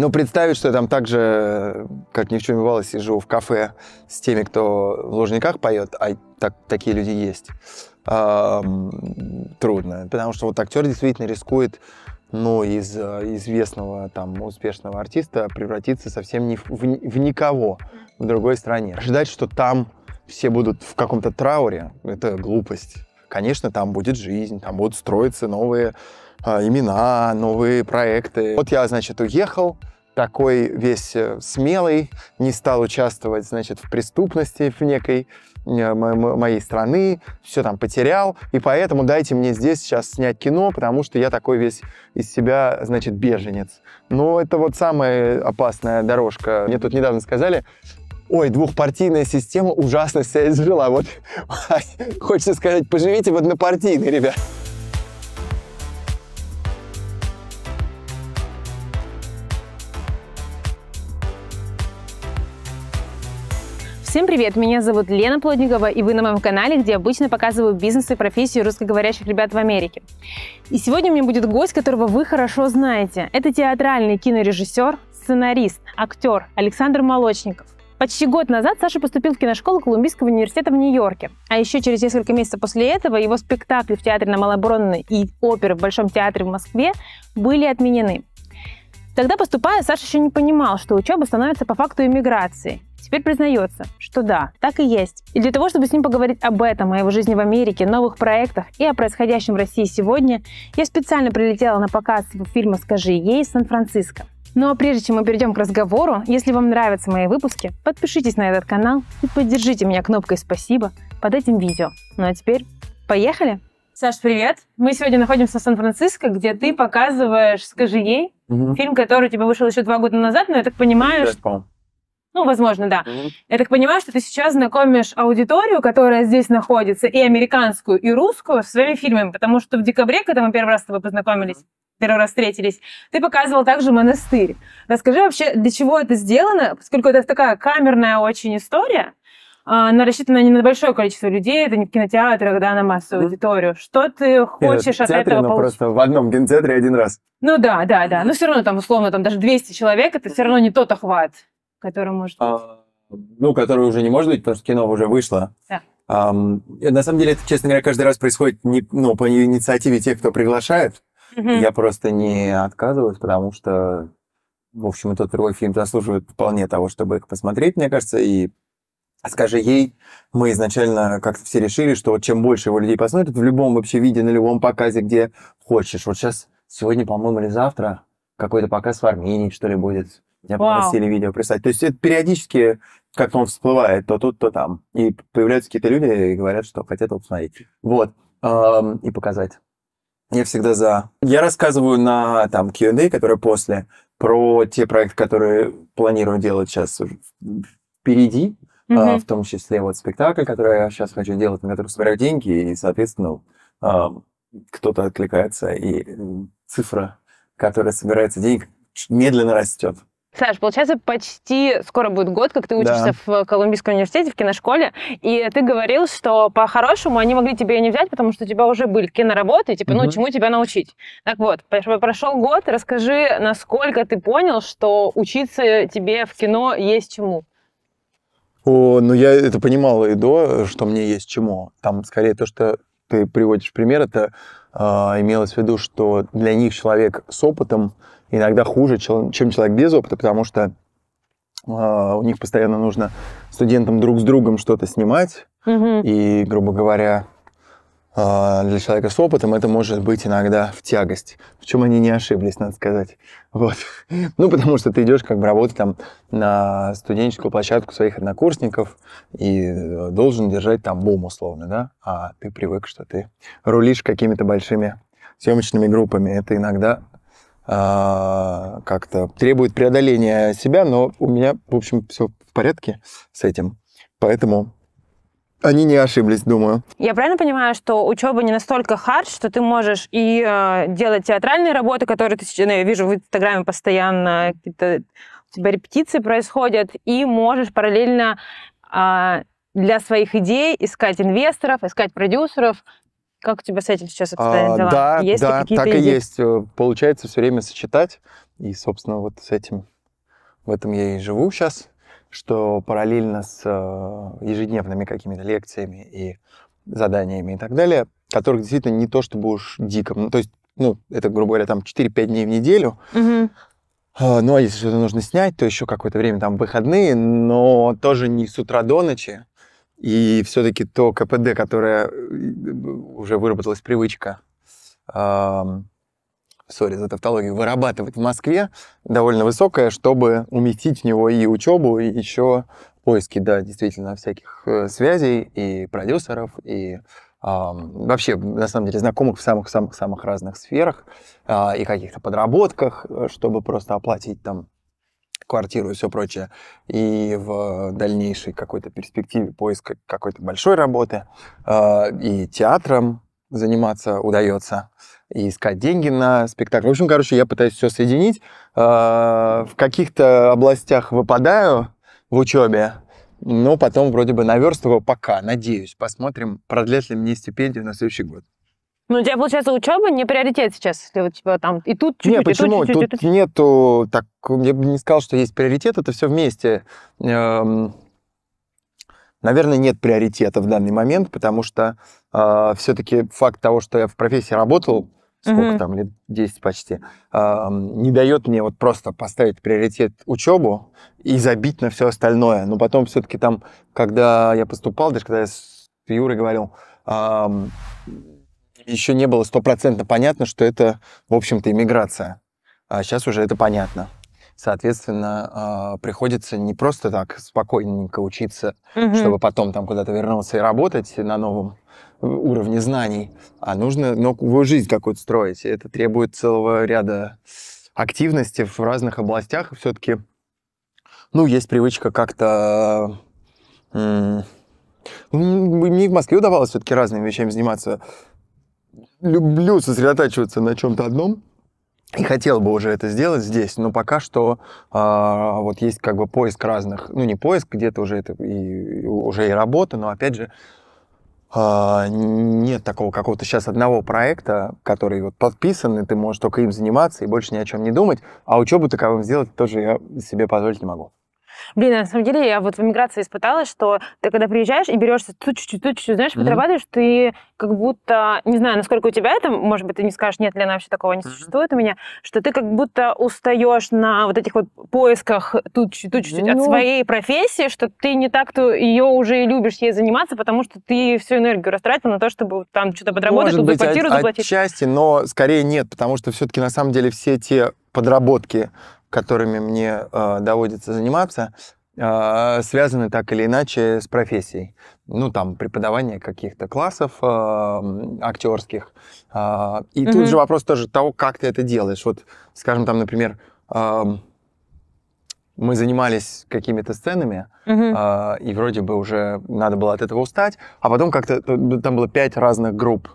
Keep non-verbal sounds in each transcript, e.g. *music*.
Но ну, представить, что я там так же, как ни в чем не бывало, сижу в кафе с теми, кто в Лужниках поет, а так, такие люди есть, эм, трудно. Потому что вот актер действительно рискует ну, из э, известного, там, успешного артиста превратиться совсем не в, в, в никого в другой стране. Ожидать, что там все будут в каком-то трауре, это глупость. Конечно, там будет жизнь, там будут строиться новые э, имена, новые проекты. Вот я, значит, уехал, такой весь э, смелый, не стал участвовать, значит, в преступности в некой э, моей страны, все там потерял, и поэтому дайте мне здесь сейчас снять кино, потому что я такой весь из себя, значит, беженец. Но это вот самая опасная дорожка. Мне тут недавно сказали, ой, двухпартийная система ужасно себя изжила. Вот *laughs* хочется сказать, поживите в однопартийной, ребят. Всем привет, меня зовут Лена Плотникова, и вы на моем канале, где обычно показываю бизнес и профессию русскоговорящих ребят в Америке. И сегодня у меня будет гость, которого вы хорошо знаете. Это театральный кинорежиссер, сценарист, актер Александр Молочников. Почти год назад Саша поступил в киношколу Колумбийского университета в Нью-Йорке. А еще через несколько месяцев после этого его спектакли в театре на Малобронной и оперы в Большом театре в Москве были отменены. Тогда поступая, Саша еще не понимал, что учеба становится по факту иммиграцией. Теперь признается, что да, так и есть. И для того, чтобы с ним поговорить об этом, о его жизни в Америке, новых проектах и о происходящем в России сегодня, я специально прилетела на показ фильма «Скажи ей» в Сан-Франциско. Ну а прежде чем мы перейдем к разговору, если вам нравятся мои выпуски, подпишитесь на этот канал и поддержите меня кнопкой «Спасибо» под этим видео. Ну а теперь поехали! Саш, привет. Мы сегодня находимся в Сан-Франциско, где ты показываешь «Скажи ей», угу. фильм, который у тебя вышел еще два года назад, но я так понимаю... что... Ну, возможно, да. Угу. Я так понимаю, что ты сейчас знакомишь аудиторию, которая здесь находится, и американскую, и русскую, с своими фильмами, потому что в декабре, когда мы первый раз с тобой познакомились, первый раз встретились, ты показывал также монастырь. Расскажи вообще, для чего это сделано, поскольку это такая камерная очень история, а, она рассчитана не на большое количество людей, это не в кинотеатрах, да, на массовую mm-hmm. аудиторию. Что ты хочешь Нет, от театре, этого но ну, получить? просто в одном кинотеатре один раз. Ну да, да, да. Но ну, все равно там, условно, там даже 200 человек, это все равно не тот охват, который может а, быть. А, ну, который уже не может быть, потому что кино уже вышло. Да. а, на самом деле, это, честно говоря, каждый раз происходит не, ну, по инициативе тех, кто приглашает. Mm-hmm. Я просто не отказываюсь, потому что, в общем, этот тот другой фильм заслуживает вполне того, чтобы их посмотреть, мне кажется, и а скажи ей, мы изначально как-то все решили, что вот чем больше его людей посмотрят, в любом вообще виде, на любом показе, где хочешь. Вот сейчас, сегодня, по-моему, или завтра какой-то показ в Армении, что ли, будет. Меня Вау. попросили видео прислать. То есть это периодически как-то он всплывает то тут, то там. И появляются какие-то люди и говорят, что хотят его посмотреть. Вот. Эм, и показать. Я всегда за. Я рассказываю на там Q&A, которые после, про те проекты, которые планирую делать сейчас впереди, Э, в том числе вот спектакль, который я сейчас хочу делать, на который собираю деньги, и, соответственно, ну, кто-то откликается, и цифра, которая собирается денег, медленно растет. Саш, получается, почти скоро будет год, как ты учишься да. в э, Колумбийском университете, в киношколе, и ты говорил, что по-хорошему они могли тебе ее не взять, потому что у тебя уже были киноработы, типа, угу. ну, чему тебя научить? Так вот, прошел год, расскажи, насколько ты понял, что учиться тебе в кино есть чему? О, ну я это понимал и до, что мне есть чему. Там скорее то, что ты приводишь пример, это э, имелось в виду, что для них человек с опытом иногда хуже, чем человек без опыта, потому что э, у них постоянно нужно студентам друг с другом что-то снимать. Угу. И, грубо говоря, а, для человека с опытом это может быть иногда в тягость. В чем они не ошиблись, надо сказать. Вот. *laughs* Ну, потому что ты идешь как бы работать там на студенческую площадку своих однокурсников и э, должен держать там бум условно, да? А ты привык, что ты рулишь какими-то большими съемочными группами. Это иногда а, как-то требует преодоления себя, но у меня, в общем, все в порядке с этим. Поэтому они не ошиблись, думаю. Я правильно понимаю, что учеба не настолько хард, что ты можешь и э, делать театральные работы, которые ты ну, я вижу в Инстаграме постоянно, какие-то у тебя репетиции происходят, и можешь параллельно э, для своих идей искать инвесторов, искать продюсеров. Как у тебя с этим сейчас а, обстоят дела? А, да, есть да, так идеи? и есть. Э, получается все время сочетать. И, собственно, вот с этим, в этом я и живу сейчас что параллельно с э, ежедневными какими-то лекциями и заданиями и так далее, которых действительно не то чтобы уж дико, ну, то есть, ну, это, грубо говоря, там 4-5 дней в неделю, угу. Ну, а если что-то нужно снять, то еще какое-то время там выходные, но тоже не с утра до ночи. И все-таки то КПД, которое э, э, уже выработалась привычка сори за тавтологию, вырабатывать в Москве довольно высокое, чтобы уместить в него и учебу, и еще поиски, да, действительно, всяких э, связей и продюсеров, и вообще, на самом деле, знакомых в самых-самых-самых разных сферах э, и каких-то подработках, э, чтобы просто оплатить там квартиру и все прочее. И в дальнейшей какой-то перспективе поиска какой-то большой работы э, и театром заниматься удается и искать деньги на спектакль. В общем, короче, я пытаюсь все соединить. А, в каких-то областях выпадаю в учебе, но потом вроде бы наверстываю пока, надеюсь. Посмотрим, продлят ли мне стипендию на следующий год. Ну, у тебя, получается, учеба не приоритет сейчас, если у тебя типа, там и тут чуть-чуть, Нет, почему? И тут, чуть-чуть, тут, нету так... Я бы не сказал, что есть приоритет, это все вместе. Эм... Наверное, нет приоритета в данный момент, потому что э, а, все-таки факт того, что я в профессии работал, сколько mm-hmm. там, лет 10 почти, э, не дает мне вот просто поставить приоритет учебу и забить на все остальное. Но потом все-таки там, когда я поступал, даже когда я с Юрой говорил, э, еще не было стопроцентно понятно, что это, в общем-то, иммиграция. А сейчас уже это понятно. Соответственно, э, приходится не просто так спокойненько учиться, Mm -hmm. чтобы потом там куда-то вернуться и работать на новом уровне знаний, а нужно новую ну, жизнь какую-то строить. И это требует целого ряда активности в разных областях. все-таки, ну, есть привычка как-то... Ну, мне в Москве удавалось все-таки разными вещами заниматься. Люблю сосредотачиваться на чем-то одном. И хотел бы уже это сделать здесь, но пока что э, вот есть как бы поиск разных, ну не поиск, где-то уже это и уже и работа, но опять же а, нет такого какого-то сейчас одного проекта, который вот подписан, и ты можешь только им заниматься и больше ни о чем не думать, а учебу таковым сделать тоже я себе позволить не могу. Блин, на самом деле я вот в эмиграции испытала, что ты когда приезжаешь и берешься тут чуть-чуть, тут чуть-чуть, знаешь, mm-hmm. подрабатываешь, ты как будто, не знаю, насколько у тебя это, может быть, ты не скажешь, нет, Лена, вообще такого не mm-hmm. существует у меня, что ты как будто устаешь на вот этих вот поисках тут чуть-чуть, чуть-чуть mm-hmm. от ну. своей профессии, что ты не так-то ее уже и любишь ей заниматься, потому что ты всю энергию растратил на то, чтобы там что-то подработать, может быть, квартиру от, заплатить. отчасти, но скорее нет, потому что все-таки на самом деле все те подработки, которыми мне э, доводится заниматься, э, связаны так или иначе с профессией. Ну, там, преподавание каких-то классов э, актерских. Э, и угу. тут же вопрос тоже того, как ты это делаешь. Вот, скажем, там, например, э, мы занимались какими-то сценами, угу. э, и вроде бы уже надо было от этого устать, а потом как-то э, там было пять разных групп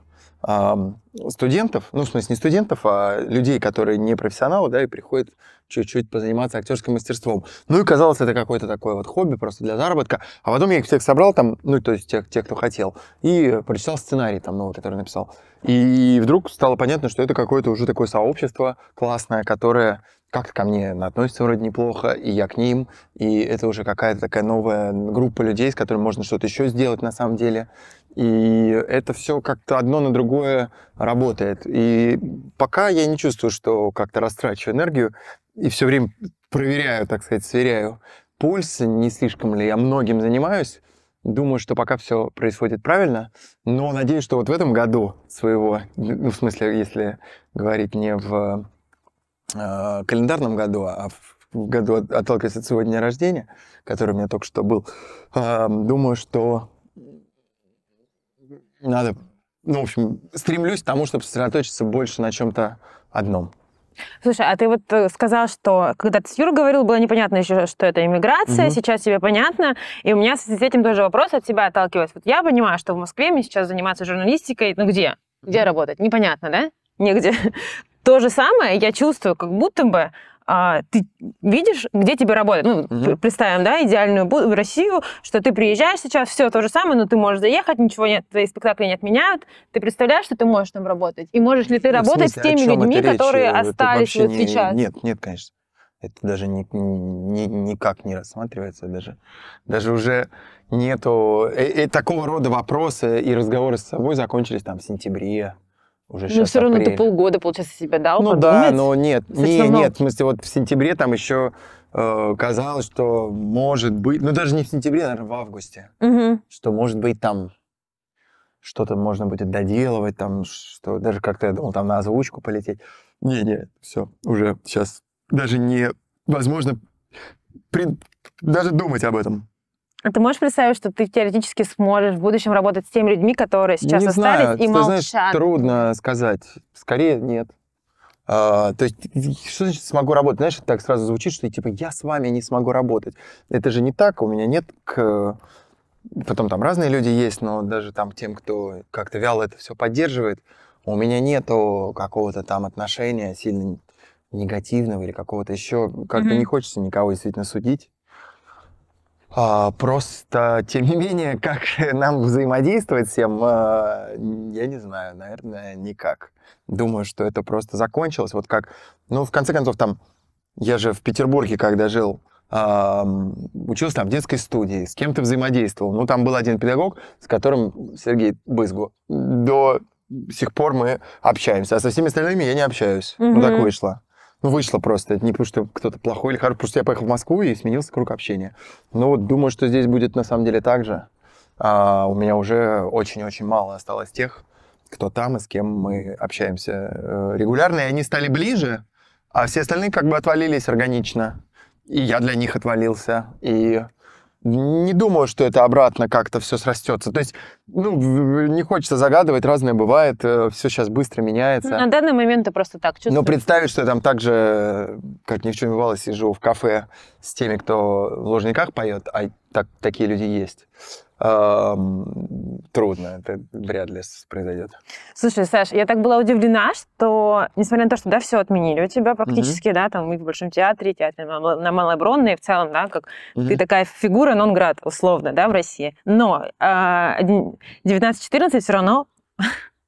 студентов, ну, в смысле, не студентов, а людей, которые не профессионалы, да, и приходят чуть-чуть позаниматься актерским мастерством. Ну, и казалось, это какое-то такое вот хобби просто для заработка. А потом я их всех собрал там, ну, то есть тех, тех кто хотел, и прочитал сценарий там новый, который написал. И вдруг стало понятно, что это какое-то уже такое сообщество классное, которое как-то ко мне относится вроде неплохо, и я к ним, и это уже какая-то такая новая группа людей, с которой можно что-то еще сделать на самом деле. И это все как-то одно на другое работает. И пока я не чувствую, что как-то растрачиваю энергию и все время проверяю, так сказать, сверяю пульс, не слишком ли я многим занимаюсь. Думаю, что пока все происходит правильно, но надеюсь, что вот в этом году своего, ну, в смысле, если говорить не в э, календарном году, а в году, отталкиваясь от своего дня рождения, который у меня только что был, э, думаю, что надо, ну, в общем, стремлюсь к тому, чтобы сосредоточиться больше на чем-то одном. Слушай, а ты вот э, сказал, что когда ты с Юрой говорил, было непонятно еще, что это иммиграция, угу. сейчас тебе понятно. И у меня с этим тоже вопрос от тебя отталкиваясь. Вот я понимаю, что в Москве мне сейчас заниматься журналистикой, ну где? Где работать? Непонятно, да? Негде. *laughs* То же самое я чувствую, как будто бы а, ты видишь, где тебе работать. Ну, угу. представим, да, идеальную Россию, что ты приезжаешь сейчас, все то же самое, но ты можешь заехать, ничего нет, твои спектакли не отменяют. Ты представляешь, что ты можешь там работать? И можешь ли ты ну, работать смысле, с теми людьми, которые речь? остались вот не, сейчас? Нет, нет, конечно. Это даже ни, ни, никак не рассматривается, даже, даже уже нету... И, э, и э, такого рода вопросы и разговоры с собой закончились там в сентябре, уже но все равно апрель. ты полгода, получается, себя дал Ну подумать. да, но нет, не, нет, в смысле, вот в сентябре там еще э, казалось, что может быть, ну даже не в сентябре, наверное, в августе, угу. что может быть там что-то можно будет доделывать, там, что даже как-то я думал, там на озвучку полететь. Не-не, все, уже сейчас даже невозможно при, даже думать об этом. А ты можешь представить, что ты теоретически сможешь в будущем работать с теми людьми, которые ну, сейчас не остались знаю. и ты молчат? Знаешь, трудно сказать. Скорее нет. А, то есть, что значит смогу работать? Знаешь, это так сразу звучит, что типа я с вами не смогу работать. Это же не так, у меня нет к... Потом там разные люди есть, но даже там тем, кто как-то вяло это все поддерживает, у меня нету какого-то там отношения сильно негативного или какого-то еще. Как-то mm-hmm. не хочется никого действительно судить. А, просто, тем не менее, *laughs* как нам взаимодействовать с всем, а, я не знаю, наверное, никак. Думаю, что это просто закончилось. Вот как, ну, в конце концов, там, я же в Петербурге, когда жил, а, учился там в детской студии, с кем-то взаимодействовал. Ну, там был один педагог, с которым Сергей Бызгу до сих пор мы общаемся, а со всеми остальными я не общаюсь. Ну, так вышло. Ну, вышло просто. Это не потому, что кто-то плохой или хороший, просто я поехал в Москву и сменился круг общения. Но ну, вот думаю, что здесь будет на самом деле так же. А у меня уже очень-очень мало осталось тех, кто там и с кем мы общаемся э, регулярно. И они стали ближе, а все остальные как бы отвалились органично. И я для них отвалился. И не думаю, что это обратно как-то все срастется. То есть, ну, не хочется загадывать, разное бывает, э, все сейчас быстро меняется. на данный момент это просто так чувствуешь. Но представить, что я там так же, как ни в чем не бывало, сижу в кафе с теми, кто в Ложниках поет, а так, такие люди есть трудно, это вряд ли произойдет. Слушай, Саш, я так была удивлена, что, несмотря на то, что, да, все отменили у тебя практически, mm-hmm. да, там и в Большом театре, театре на малой и в целом, да, как mm-hmm. ты такая фигура нон-град, условно, да, в России. Но э, 1914 все равно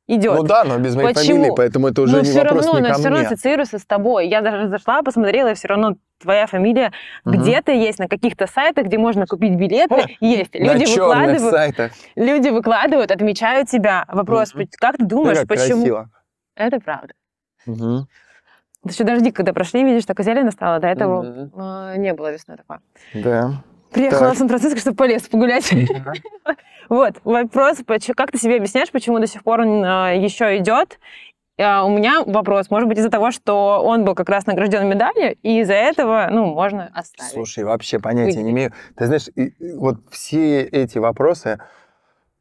идет. Ну да, но без моей Почему? фамилии, поэтому это уже но ну, не все вопрос равно, не но ко все равно ассоциируется с тобой. Я даже зашла, посмотрела, и все равно твоя фамилия угу. где-то есть на каких-то сайтах, где можно купить билеты, есть. Люди на выкладывают, сайтах? люди выкладывают, отмечают тебя. Вопрос, угу. как ты думаешь, Смотри, почему? Красиво. Это правда. Угу. Еще дожди, когда прошли, видишь, так зелено стало. До этого угу. э, не было весной такого. Да. Приехала так. в Сан-Франциско, чтобы по лесу погулять. *laughs* Вот, вопрос, как ты себе объясняешь, почему до сих пор он а, еще идет? А, у меня вопрос, может быть, из-за того, что он был как раз награжден медалью, и из-за этого, ну, можно оставить. Слушай, вообще понятия не имею. Ты знаешь, вот все эти вопросы,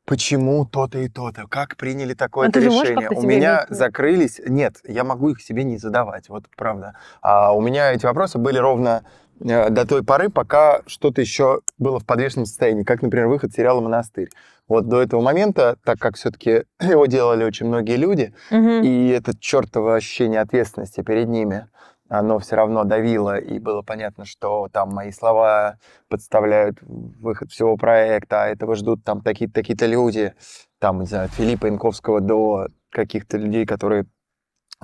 почему то-то и то-то, как приняли такое а решение. У меня объяснить? закрылись... Нет, я могу их себе не задавать, вот правда. А у меня эти вопросы были ровно Э, до той поры, пока что-то еще было в подвешенном состоянии, как, например, выход сериала «Монастырь». Вот до этого момента, так как все-таки *clears throat* его делали очень многие люди, угу. и это чертово ощущение ответственности перед ними, оно все равно давило, и было понятно, что там мои слова подставляют выход всего проекта, а этого ждут там такие-то люди, там, не знаю, от Филиппа Инковского до каких-то людей, которые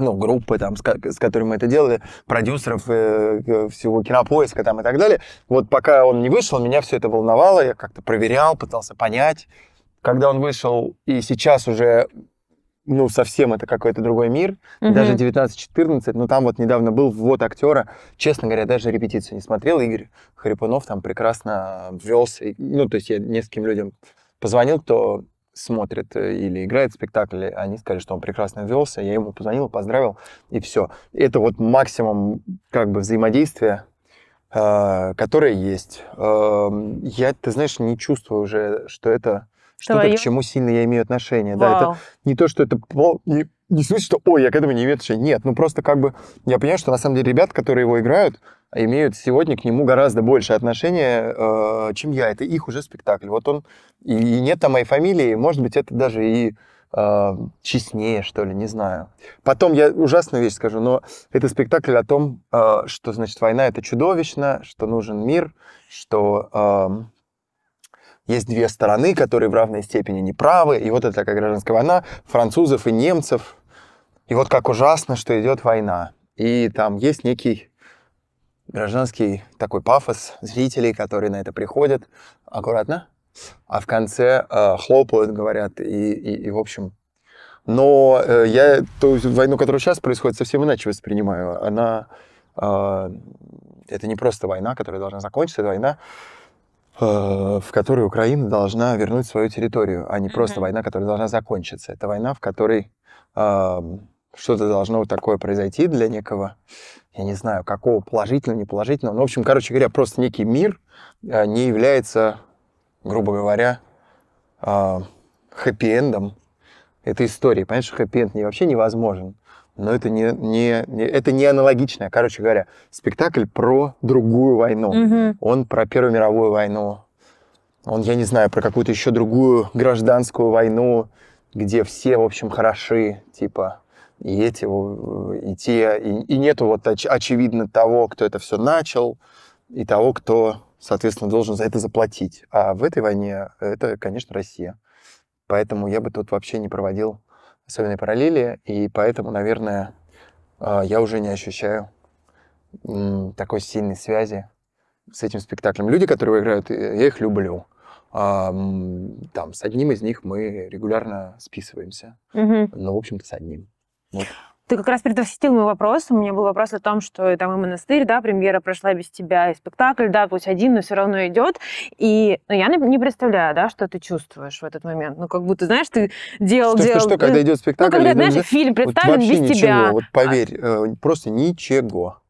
ну, группы, там, с, с которыми мы это делали, продюсеров э, э, всего кинопоиска там, и так далее. Вот пока он не вышел, меня все это волновало, я как-то проверял, пытался понять. Когда он вышел, и сейчас уже ну, совсем это какой-то другой мир. Угу. Даже 19-14, ну, там вот недавно был вот актера. Честно говоря, даже репетицию не смотрел. Игорь Харипунов там прекрасно ввелся. Ну, то есть я нескольким людям позвонил, кто смотрит э, или играет спектакль, они скажут, что он прекрасно велся, я ему позвонил, поздравил, и все. Это вот максимум как бы взаимодействия, а, которое есть. Эм, я, ты знаешь, не чувствую уже, что это что-то, к чему сильно я имею отношение. Вау. Да, это не то, что это не слышать, что «Ой, я к этому не имею отношения». Нет, ну просто как бы я понимаю, что на самом деле ребят, которые его играют, имеют сегодня к нему гораздо больше отношения, э, чем я. Это их уже спектакль. Вот он... И, и нет там моей фамилии. Может быть, это даже и э, честнее, что ли, не знаю. Потом я ужасную вещь скажу, но это спектакль о том, э, что, значит, война — это чудовищно, что нужен мир, что... Э, есть две стороны, которые в равной степени неправы, и вот это такая гражданская война французов и немцев, и вот как ужасно, что идет война. И там есть некий гражданский такой пафос зрителей, которые на это приходят аккуратно, а в конце э, хлопают, говорят, и, и, и в общем. Но э, я ту войну, которая сейчас происходит, совсем иначе воспринимаю. Она э, это не просто война, которая должна закончиться, это война, э, в которой Украина должна вернуть свою территорию, а не mm-hmm. просто война, которая должна закончиться. Это война, в которой э, что-то должно такое произойти для некого, я не знаю, какого положительного, неположительного. Ну, в общем, короче говоря, просто некий мир э, не является, грубо говоря, э, хэппи-эндом этой истории. Понимаешь, хэппи-энд не, вообще невозможен. Но это не, не, не, это не аналогичное. Короче говоря, спектакль про другую войну. Mm -hmm. Он про Первую мировую войну. Он, я не знаю, про какую-то еще другую гражданскую войну, где все, в общем, хороши, типа и эти, и те, и, и нету вот оч, очевидно того, кто это все начал, и того, кто, соответственно, должен за это заплатить. А в этой войне э, это, конечно, Россия. Поэтому я бы тут вообще не проводил особенной параллели, и поэтому, наверное, а, я уже не ощущаю такой сильной связи с этим спектаклем. Люди, которые играют, э, я их люблю. А, там, с одним из них мы регулярно списываемся. Угу. Ну, Но, в общем-то, с одним. Вот. Ты как раз предвосхитил мой вопрос. У меня был вопрос о том, что там и монастырь, да, премьера прошла без тебя, и спектакль, да, пусть один, но все равно идет. И ну, я не представляю, да, что ты чувствуешь в этот момент. Ну, как будто, знаешь, ты делал, что, делал... Что, что, когда идет спектакль? Ну, когда, знаешь, фильм представлен вот без ничего, тебя. Вот поверь, а... просто ничего.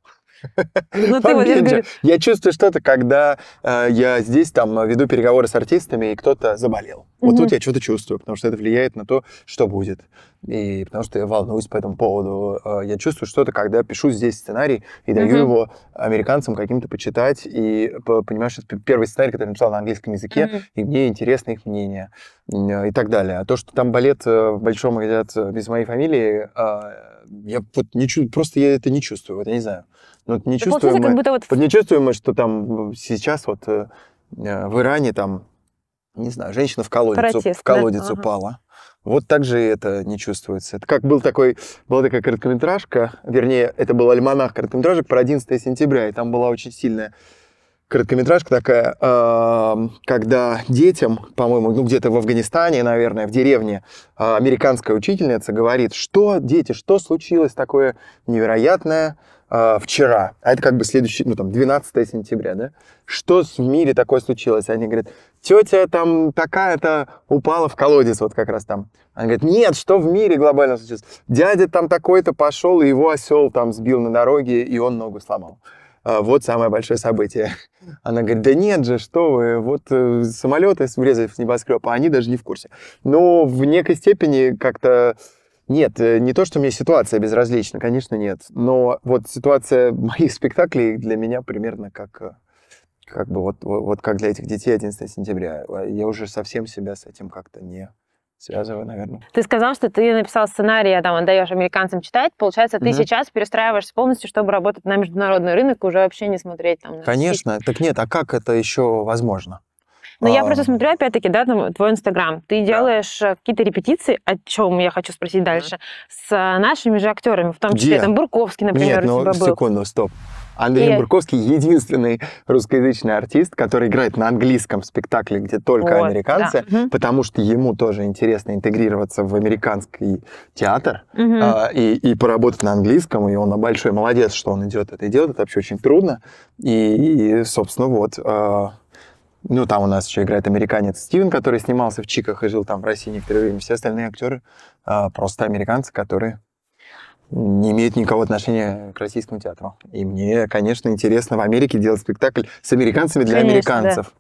Ну, ты вот говоришь... Я чувствую что-то, когда э, я здесь там э, веду переговоры с артистами, и кто-то заболел. Угу. Вот тут я что-то чувствую, потому что это влияет на то, что будет. И потому что я волнуюсь по этому поводу. Э, я чувствую что-то, когда пишу здесь сценарий и даю угу. его американцам каким-то почитать. И понимаешь, что первый сценарий, который я написал на английском языке, угу. и мне интересно их мнение э, и так далее. А то, что там балет э, в Большом едят без моей фамилии, я вот не чувствую, просто я это не чувствую, вот я не знаю. Но ну, не, чувствуем мы, как будто вот... не чувствуем мы, что там сейчас вот э, в Иране там, не знаю, женщина в колодец, Протест, в колодец да? упала. Ага. Вот так же это не чувствуется. Это как был такой, была такая короткометражка, вернее, это был альманах короткометражек про 11 сентября, и там была очень сильная короткометражка такая, когда детям, по-моему, ну где-то в Афганистане, наверное, в деревне, а, американская учительница говорит, что, дети, что случилось такое невероятное, а, вчера, а это как бы следующий, ну там 12 сентября, да? Что в мире такое случилось? Они говорят, тетя там такая-то упала в колодец вот как раз там. Они говорят, нет, что в мире глобально случилось? Дядя там такой-то пошел, и его осел там сбил на дороге, и он ногу сломал а, вот самое большое событие. *laughs* Она говорит, да нет же, что вы, вот э, самолеты, врезав в небоскреб, а они даже не в курсе. Но в некой степени как-то нет, э, не то, что мне ситуация безразлична, конечно, нет. Но вот ситуация *laughs* моих спектаклей для меня примерно как э, как бы вот, вот, вот как для этих детей 11 сентября. А я уже совсем себя с этим как-то не связываю, наверное. Ты сказал, что ты написал сценарий, а там отдаешь американцам читать. Получается, ты mm сейчас перестраиваешься полностью, чтобы работать на международный рынок и уже вообще не смотреть там. Конечно. Так нет, а как это еще возможно? Но а... я просто смотрю, опять-таки, да, твой Инстаграм. Ты делаешь э, какие-то репетиции, о чем я хочу спросить дальше, с э, нашими же актерами, в том числе Где? там Бурковский, например, Нет, но ну, был. секунду, стоп. Андрей и... Бурковский единственный русскоязычный артист, который играет на английском спектакле, где только вот, американцы, да. потому что ему тоже интересно интегрироваться в американский театр угу. а, и, и поработать на английском, и он большой молодец, что он идет это и делает, это вообще очень трудно. И, и собственно, вот. А, ну, там у нас еще играет американец Стивен, который снимался в Чиках и жил там в России некоторое время. Все остальные актеры а, просто американцы, которые не имеют никакого отношения к российскому театру. И мне, конечно, интересно в Америке делать спектакль с американцами для конечно, американцев. Да.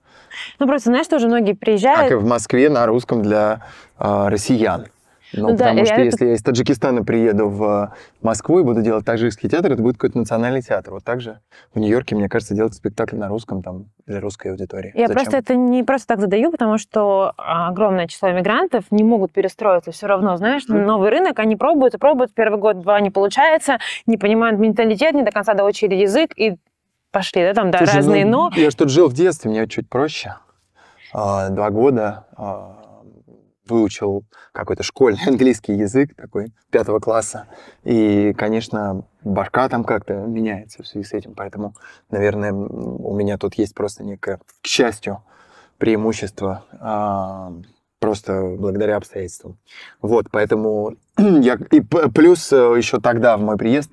Ну, просто знаешь, тоже многие приезжают... Как и в Москве на русском для а, россиян. Ну, ну потому да, что я если это... я из Таджикистана приеду в э, Москву и буду делать таджикский театр, это будет какой-то национальный театр. Вот так же в Нью-Йорке, мне кажется, делать спектакль на русском там для русской аудитории. Я Зачем? просто это не просто так задаю, потому что а, огромное число иммигрантов не могут перестроиться все равно. Знаешь, mm-hmm. новый рынок, они пробуют и пробуют, первый год-два не получается, не понимают менталитет, не до конца доучили язык и пошли, да, там, да, Слушай, ну, разные, ну, но... Я же тут жил в детстве, мне чуть проще. А, два года а, выучил какой-то школьный *laughs* английский язык такой пятого класса. И, конечно, башка там как-то меняется в связи с этим. Поэтому, наверное, у меня тут есть просто некое, к счастью, преимущество а, просто благодаря обстоятельствам. Вот, поэтому *clears throat* я... И плюс э, еще тогда в мой приезд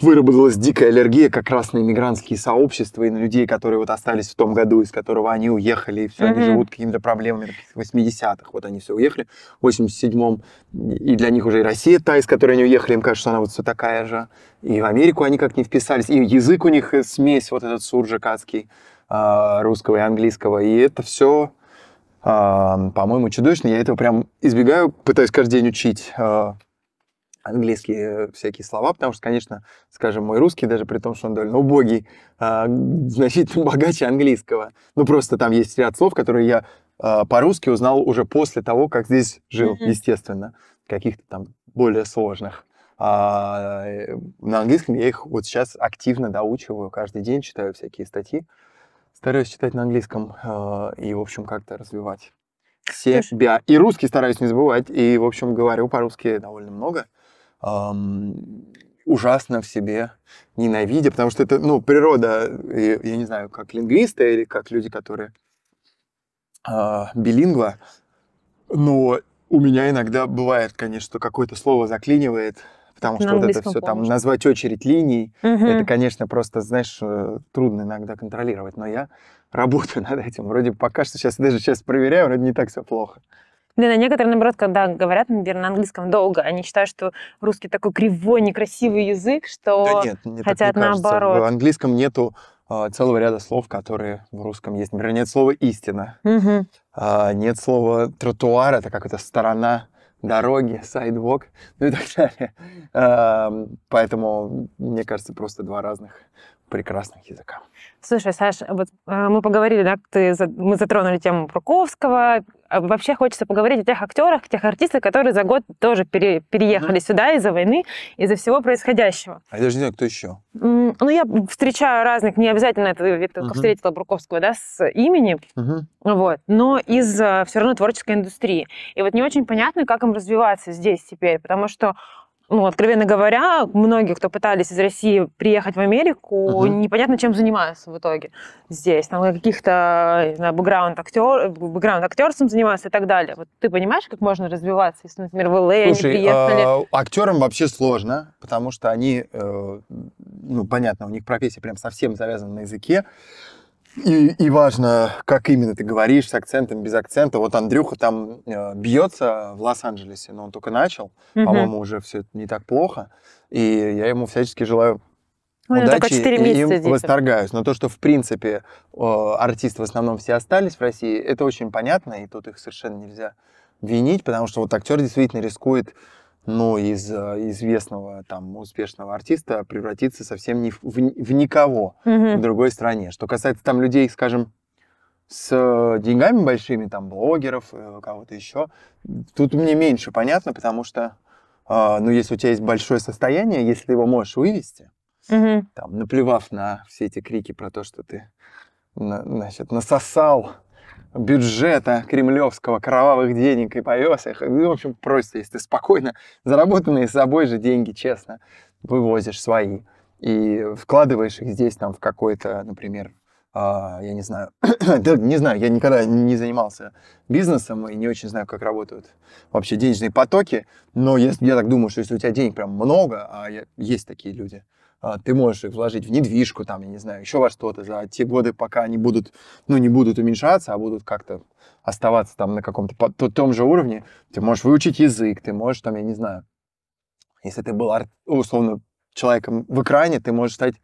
выработалась дикая аллергия как раз на иммигрантские сообщества и на людей, которые вот остались в том году, из которого они уехали, и все, mm-hmm. они живут какими-то проблемами 80-х. Вот они все уехали в 87-м, и для них уже и Россия та, из которой они уехали, им кажется, что она вот все такая же. И в Америку они как не вписались, и язык у них э, смесь, вот этот суржикатский, а, русского и английского, и это все а, по-моему, чудовищно. Я этого прям избегаю, пытаюсь каждый день учить а, английские всякие слова, потому что, конечно, скажем, мой русский, даже при том, что он довольно убогий, а, *laughs* значительно богаче английского. Ну, просто там есть ряд слов, которые я а, по-русски узнал уже после того, как здесь жил, mm-hmm. естественно, каких-то там более сложных. А, э, на английском я их вот сейчас активно доучиваю, каждый день читаю всякие статьи, стараюсь читать на английском а, и, в общем, как-то развивать себя. И русский стараюсь не забывать, и, в общем, говорю по-русски довольно много эм, ужасно в себе ненавидя, потому что это, ну, природа, э, я, не знаю, как лингвисты или как люди, которые э, билингва, но у меня иногда бывает, конечно, что какое-то слово заклинивает, потому что На вот это все помощи. там назвать очередь линий, угу. это, конечно, просто, знаешь, э, трудно иногда контролировать, но я работаю *laughs* над этим. Вроде пока что сейчас, даже сейчас проверяю, вроде не так все плохо. Блин, а некоторые, наоборот, когда говорят, например, на английском долго, они считают, что русский такой кривой, некрасивый язык, что да нет, мне хотят так не наоборот. Кажется. В английском нету э, целого ряда слов, которые в русском есть. Например, нет слова «истина», угу. э, нет слова «тротуар», это как это «сторона», дороги, сайдвок, ну и так *laughs* далее. Э, поэтому, мне кажется, просто два разных прекрасных языка. Слушай, Саш, вот э, мы поговорили, да, ты, мы затронули тему Пруковского. А вообще хочется поговорить о тех актерах, о тех артистах, которые за год тоже пере, переехали mm-hmm. сюда из-за войны, из-за всего происходящего. А я даже не знаю, кто еще. Ну, я встречаю разных, не обязательно это я только mm-hmm. встретила Бруковского, да, с именем, mm-hmm. вот, но из э, все равно творческой индустрии. И вот не очень понятно, как им развиваться здесь теперь, потому что ну, откровенно говоря, многие, кто пытались из России приехать в Америку, Uh-huh. непонятно, чем занимаются в итоге здесь. Там каких-то не знаю, бэкграунд-актер, бэкграунд-актерством занимаются и так далее. Вот ты понимаешь, как можно развиваться, если, например, в ЛА Слушай, они приехали? А, актерам вообще сложно, потому что они, э, ну, понятно, у них профессия прям совсем завязана на языке. И, и важно, как именно ты говоришь, с акцентом, без акцента. Вот Андрюха там э, бьется в Лос-Анджелесе, но он только начал. Угу. По-моему, уже все не так плохо. И я ему всячески желаю Ой, удачи и им здесь. восторгаюсь. Но то, что, в принципе, э, артисты в основном все остались в России, это очень понятно, и тут их совершенно нельзя винить, потому что вот актер действительно рискует но из э, известного там успешного артиста превратиться совсем не в, в, в никого mm-hmm. в другой стране. Что касается там людей, скажем, с э, деньгами большими, там блогеров, э, кого-то еще, тут мне меньше понятно, потому что, э, ну, если у тебя есть большое состояние, если ты его можешь вывести, mm-hmm. там, наплевав на все эти крики про то, что ты, на, значит, насосал бюджета кремлевского, кровавых денег и повез их. Ну, в общем, просто, если ты спокойно заработанные с собой же деньги, честно, вывозишь свои и вкладываешь их здесь там в какой-то, например, Uh, я не знаю, *coughs* да, не знаю, я никогда не занимался бизнесом и не очень знаю, как работают вообще денежные потоки, но если, я так думаю, что если у тебя денег прям много, а я, есть такие люди, а, ты можешь их вложить в недвижку, там, я не знаю, еще во что-то за те годы, пока они будут, ну, не будут уменьшаться, а будут как-то оставаться там на каком-то том же уровне, ты можешь выучить язык, ты можешь там, я не знаю, если ты был условно человеком в экране, ты можешь стать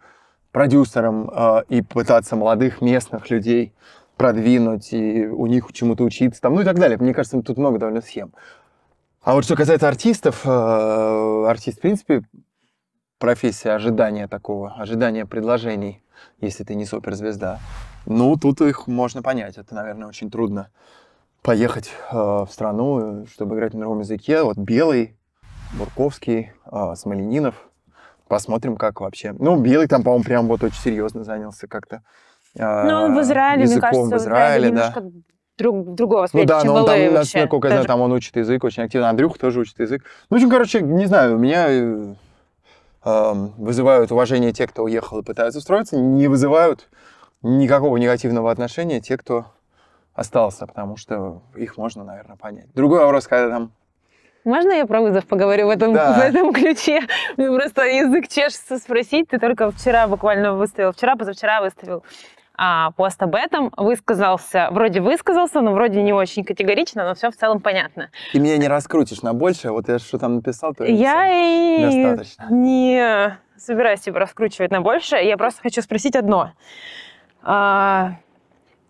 продюсером э, и пытаться молодых местных людей продвинуть и у них чему-то учиться, там, ну и так далее. Мне кажется, тут много довольно схем. А вот что касается артистов, э, артист, в принципе, профессия ожидания такого, ожидания предложений, если ты не суперзвезда. Ну, тут их можно понять. Это, наверное, очень трудно поехать э, в страну, чтобы играть на другом языке. Вот Белый, Бурковский, э, Смоленинов. Посмотрим, как вообще. Ну, Белый там, по-моему, прям вот очень серьезно занялся как-то. Э, ну, он в Израиле, языком, мне кажется, в Израиле, да. друг, другого ну, да, но он там, вообще. насколько я знаю, там он учит язык очень активно. Андрюх тоже учит язык. Ну, в общем, короче, не знаю, у меня э, Эм, вызывают уважение те, кто уехал и пытаются устроиться, не вызывают никакого негативного отношения те, кто остался, потому что их можно, наверное, понять. Другой вопрос, когда там можно я про вызов поговорю в этом, да. в этом ключе? Мне просто язык чешется спросить. Ты только вчера буквально выставил, вчера, позавчера выставил а, пост об этом высказался, вроде высказался, но вроде не очень категорично, но все в целом понятно. Ты меня не раскрутишь на большее, вот я что там написал, то я и достаточно. не собираюсь тебя раскручивать на большее, я просто хочу спросить одно. А,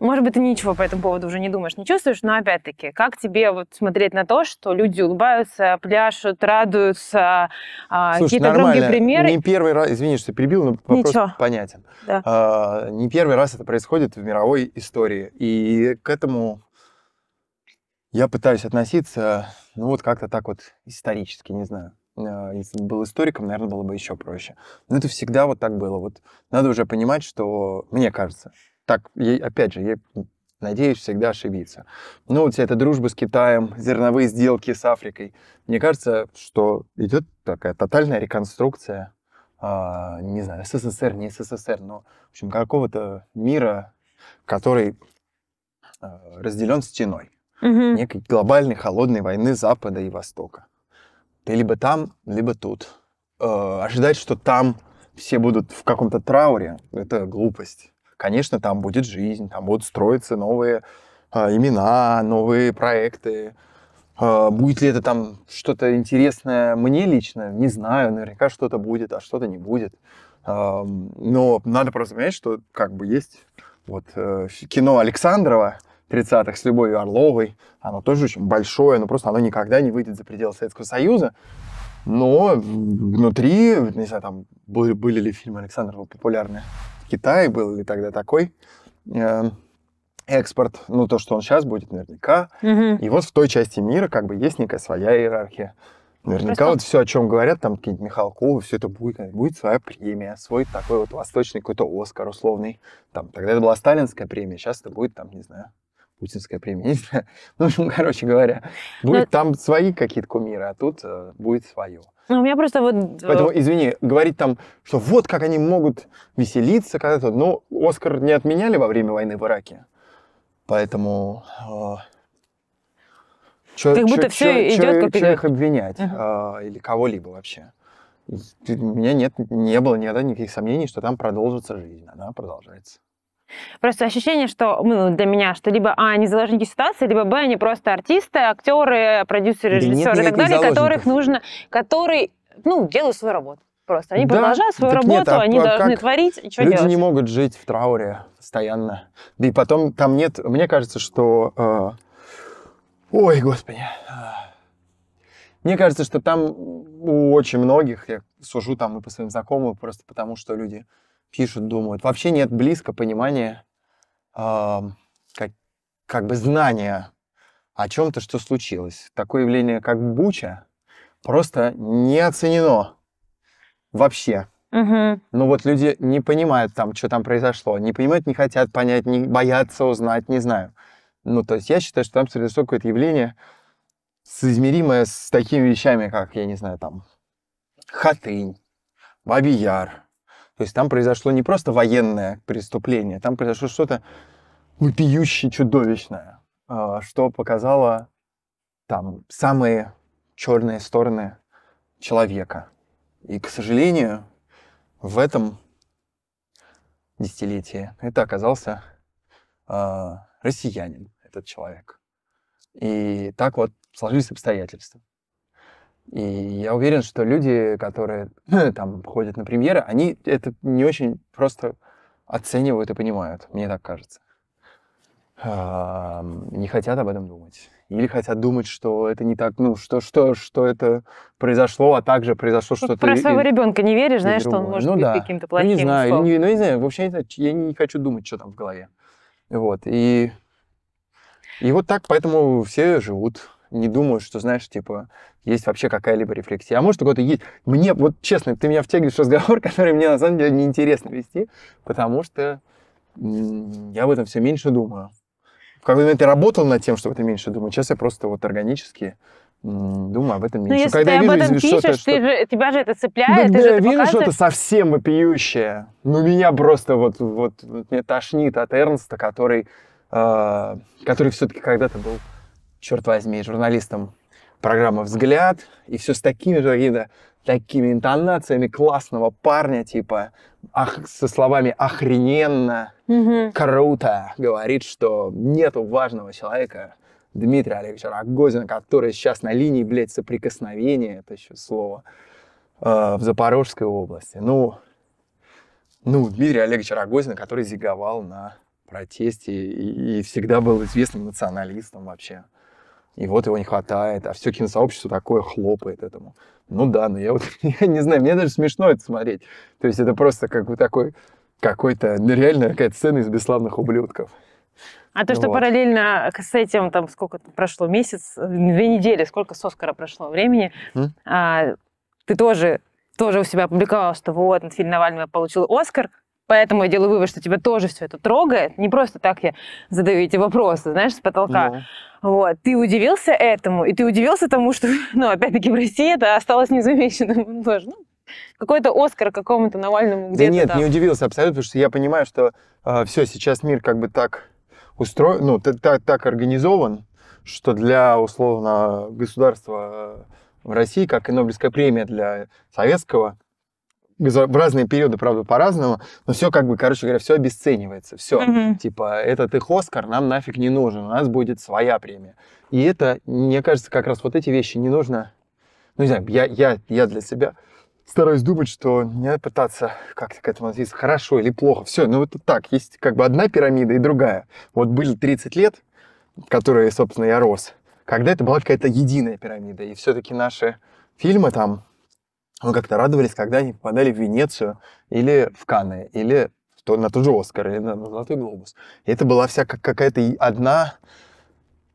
может быть, ты ничего по этому поводу уже не думаешь, не чувствуешь, но опять-таки, как тебе вот смотреть на то, что люди улыбаются, пляшут, радуются, а, какие-то громкие примеры? не первый раз, извини, что перебил, но вопрос Ничего. понятен. Да. А, не первый раз это происходит в мировой истории, и к этому я пытаюсь относиться, ну вот как-то так вот исторически, не знаю. А, если бы был историком, наверное, было бы еще проще. Но это всегда вот так было. Вот надо уже понимать, что, мне кажется, так, ей, опять же, я ну, надеюсь всегда ошибиться. Ну, вот вся эта дружба с Китаем, зерновые сделки с Африкой. Мне кажется, что идет такая тотальная реконструкция, э, не знаю, СССР, не СССР, но, в общем, какого-то мира, который э, разделен стеной. Угу. Некой глобальной холодной войны Запада и Востока. Ты либо там, либо тут. Э, ожидать, что там все будут в каком-то трауре, это глупость. Конечно, там будет жизнь, там будут строиться новые э, имена, новые проекты. Э, будет ли это там что-то интересное мне лично, не знаю. Наверняка что-то будет, а что-то не будет. Э, но надо просто понять, что как бы есть вот э, кино Александрова, 30-х с Любовью Орловой. Оно тоже очень большое, но просто оно никогда не выйдет за пределы Советского Союза. Но внутри, не знаю, там были, были ли фильмы Александрова популярные. Китай, был ли тогда такой э, экспорт, ну то, что он сейчас будет, наверняка. Угу. И вот в той части мира как бы есть некая своя иерархия. Наверняка Просто... вот все, о чем говорят, там какие-нибудь Михалковы, все это будет, э, будет своя премия, свой такой вот восточный какой-то Оскар условный. Там, тогда это была сталинская премия, сейчас это будет там, не знаю, путинская премьера, не *laughs* В общем, короче говоря, ну, будет Но... там свои какие-то кумиры, а тут э, будет свое. Ну, у меня просто вот... Поэтому, э, извини, говорить там, что вот как они могут веселиться когда-то. Ну, Оскар не отменяли во время войны в Ираке. Поэтому... Э, чё, как будто чё, все чё, идет чё, как чё идет. их обвинять? Uh-huh. Э, или кого-либо вообще? У меня нет, не было никогда никаких сомнений, что там продолжится жизнь. Она продолжается. Просто ощущение, что ну, для меня, что либо а, они заложники ситуации, либо б, они просто артисты, актеры, продюсеры, режиссеры и так далее, заложников. которых нужно, которые ну, делают свою работу. Просто они да, продолжают свою работу, нет, а они должны творить, и что люди делать? Люди не могут жить в трауре постоянно. Да и потом там нет, мне кажется, что... Э, ой, господи. Э, мне кажется, что там у очень многих, я сужу там и по своим знакомым, просто потому что люди пишут, думают. Вообще нет близко понимания, э, как, как бы знания о чем-то, что случилось. Такое явление, как буча, просто не оценено вообще. Угу. Ну вот люди не понимают там, что там произошло, не понимают, не хотят понять, не боятся узнать, не знаю. Ну то есть я считаю, что там произошло какое-то явление, соизмеримое с такими вещами, как, я не знаю, там, хатынь, бабий яр, то есть там произошло не просто военное преступление, там произошло что-то вопиюще чудовищное, а, что показало там самые черные стороны человека. И, к сожалению, в этом десятилетии это оказался э, россиянин, этот человек. И так вот сложились обстоятельства. И я уверен, что люди, которые *clears throat* там ходят на премьеры, они это не очень просто оценивают и понимают, мне так кажется. Не хотят об этом думать. Или хотят думать, что это не так, ну, что, что, что это произошло, а также произошло ну, что-то... Про своего и, ребенка не веришь, знаешь, что он может ну, быть да. каким-то ну, плохим. Ну, не знаю, словом. ну, не знаю, вообще я не хочу думать, что там в голове. Вот, и, и вот так, поэтому все живут не думаю, что, знаешь, типа, есть вообще какая-либо рефлексия. А может, у кого-то есть. Мне, вот честно, ты меня втягиваешь в разговор, *laughs* который мне на самом деле неинтересно вести, потому что я об этом все меньше думаю. В какой-то момент я работал над тем, чтобы это меньше думать. Сейчас я просто вот органически думаю об этом ну, меньше. Но если Когда ты я вижу, об этом пишешь, что ты что... же, тебя же это цепляет. Когда ты же это вижу что-то совсем вопиющее, ну меня просто вот, вот, вот меня тошнит от Эрнста, который, э, который все-таки когда-то был черт возьми, журналистам программа «Взгляд», и все с такими же какими-то такими интонациями классного парня, типа ах, со словами «охрененно», mm-hmm. «круто», говорит, что нету важного человека, Дмитрия Олеговича Рогозина, который сейчас на линии, блядь, соприкосновения, это еще слово, э, в Запорожской области. Ну, ну, Дмитрий Олегович Рогозин, который зиговал на протесте и, и всегда был известным националистом вообще и вот его не хватает, а все киносообщество такое хлопает этому. Ну да, но ну я вот *laughs* я не знаю, мне даже смешно это смотреть. То есть это просто как бы такой какой-то, ну, какая-то сцена из бесславных ублюдков. А то, ну что вот. параллельно с этим, там сколько прошло, месяц, э, две недели, сколько с Оскара прошло времени, mm? а, ты тоже, тоже у себя опубликовал, что вот, Натфиль Навального получил Оскар, Поэтому я делаю вывод, что тебя тоже все это трогает. Не просто так я задаю эти вопросы, знаешь, с потолка. Yeah. Вот. Ты удивился этому, и ты удивился тому, что, *laughs* ну, опять-таки, в России это осталось незамеченным тоже. *laughs* Ну, ну, какой-то Оскар какому-то Навальному где-то Да нет, там. не удивился абсолютно, потому что я понимаю, что э, а, все, сейчас мир как бы так устроен, ну, так, так организован, что для, условно, государства а, в России, как и Нобелевская премия для советского, в разные периоды, правда, по-разному, но все как бы, короче говоря, все обесценивается, все. Mm-hmm. Типа, этот их Оскар нам нафиг не нужен, у нас будет своя премия. И это, мне кажется, как раз вот эти вещи не нужно, ну, не знаю, я, я, я для себя стараюсь думать, что не надо пытаться как-то к этому относиться хорошо или плохо. Все, ну это так, есть как бы одна пирамида и другая. Вот были 30 лет, которые, собственно, я рос, когда это была какая-то единая пирамида, и все-таки наши фильмы там мы как-то радовались, когда они попадали в Венецию или в Каны, или то, на тот же Оскар, или на, на Золотой глобус. И это была вся как, какая-то одна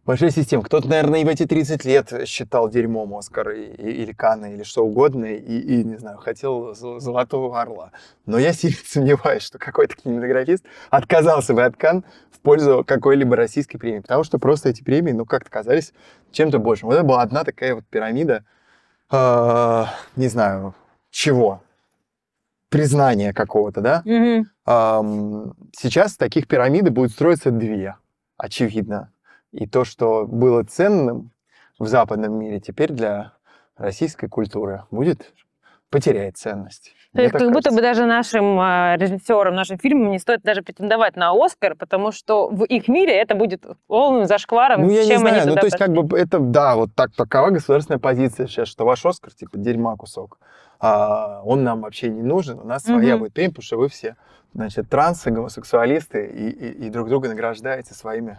большая система. Кто-то, наверное, и в эти 30 лет считал дерьмом Оскар или Каны или что угодно, и, и, не знаю, хотел Золотого Орла. Но я *laughs* сильно сомневаюсь, что какой-то кинематографист отказался бы от Кан в пользу какой-либо российской премии, потому что просто эти премии, ну, как-то казались чем-то большим. Вот это была одна такая вот пирамида, э, не знаю, чего, признания какого-то, да? Mm-hmm. Эм, сейчас таких пирамиды будет строиться две, очевидно. И то, что было ценным в западном мире, теперь для российской культуры будет потерять ценность. То есть как кажется. будто бы даже нашим а, режиссерам, нашим фильмам не стоит даже претендовать на Оскар, потому что в их мире это будет полным зашкваром, ну, я чем не знаю, ну, туда ну, то пошли. есть как бы это, да, вот так такова государственная позиция сейчас, что ваш Оскар, типа, дерьма кусок. А, он нам вообще не нужен, у нас mm-hmm. своя будет потому что вы все, значит, трансы, гомосексуалисты и, и, и друг друга награждаете своими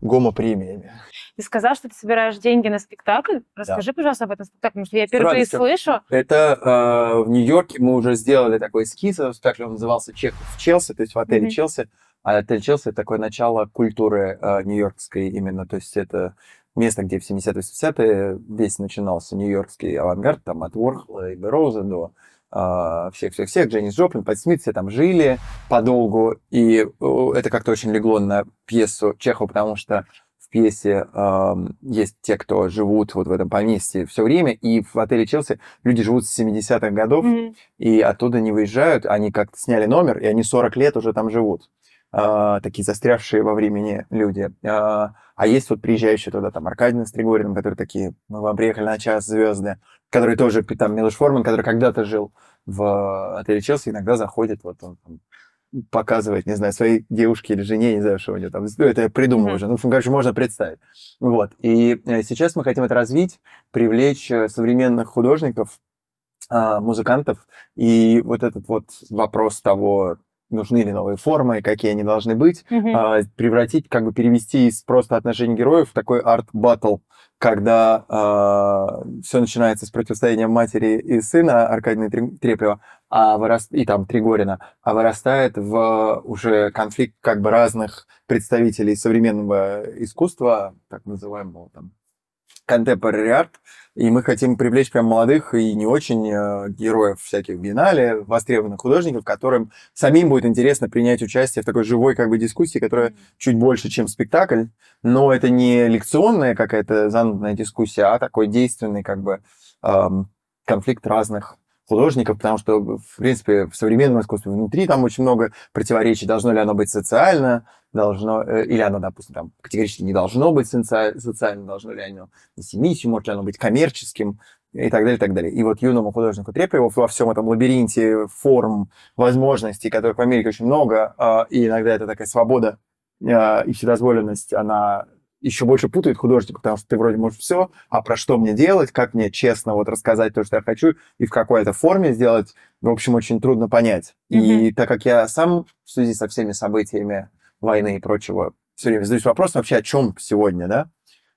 гомопремиями. Ты сказал, что ты собираешь деньги на спектакль. Расскажи, да. пожалуйста, об этом спектакле, потому что я впервые слышу. Это э, в Нью-Йорке мы уже сделали такой эскиз. Спектакль он назывался Чех в Челси», то есть в отеле mm-hmm. «Челси». А отель «Челси» — это такое начало культуры э, нью-йоркской именно. То есть это место, где в 70-80-е весь начинался нью-йоркский авангард, там от Уорхола и Бероуза до а, всех-всех-всех, Дженнис Джоплин, Пэт Смит, все там жили подолгу, и это как-то очень легло на пьесу Чехова, потому что в пьесе э, есть те, кто живут вот в этом поместье все время, и в отеле Челси люди живут с 70-х годов, mm-hmm. и оттуда не выезжают, они как-то сняли номер, и они 40 лет уже там живут. А, такие застрявшие во времени люди. А, а есть вот приезжающие туда, там, Аркадий с Тригорин, которые такие, мы вам приехали на час звезды, который тоже, там, Милош Форман, который когда-то жил в э, отеле Челси, иногда заходит, вот он там, показывает, не знаю, своей девушке или жене, не знаю, что у него там. Ну, это я придумал mm-hmm. уже. Ну, короче, можно представить. Вот. И э, сейчас мы хотим это развить, привлечь э, современных художников, а, музыкантов. И вот этот вот вопрос того, нужны ли новые формы, какие они должны быть, mm-hmm. превратить, как бы перевести из просто отношений героев в такой арт-баттл, когда э, а, все начинается с противостояния матери и сына Аркадия Треплева, а выраст и там Тригорина, а вырастает в уже конфликт как бы разных представителей современного искусства, так называемого там contemporary art, и мы хотим привлечь прям молодых и не очень э, героев всяких бинале востребованных художников, которым самим будет интересно принять участие в такой живой как бы дискуссии, которая чуть больше, чем спектакль, но это не лекционная какая-то занудная дискуссия, а такой действенный как бы эм, конфликт разных художников, потому что, в принципе, в современном искусстве внутри там очень много противоречий, должно ли оно быть социально, должно, э, или оно, допустим, там категорически не должно быть социально, должно ли оно нести миссию, может ли оно быть коммерческим, и так далее, и так далее. И вот юному художнику Треплеву во всем этом лабиринте форм, возможностей, которых в Америке очень много, а, и иногда это такая свобода а, и вседозволенность, она еще больше путает художник, потому что ты вроде можешь все, а про что мне делать, как мне честно вот рассказать то, что я хочу, и в какой то форме сделать, в общем, очень трудно понять. Mm-hmm. И так как я сам в связи со всеми событиями войны и прочего все время задаюсь вопросом вообще, о чем сегодня, да,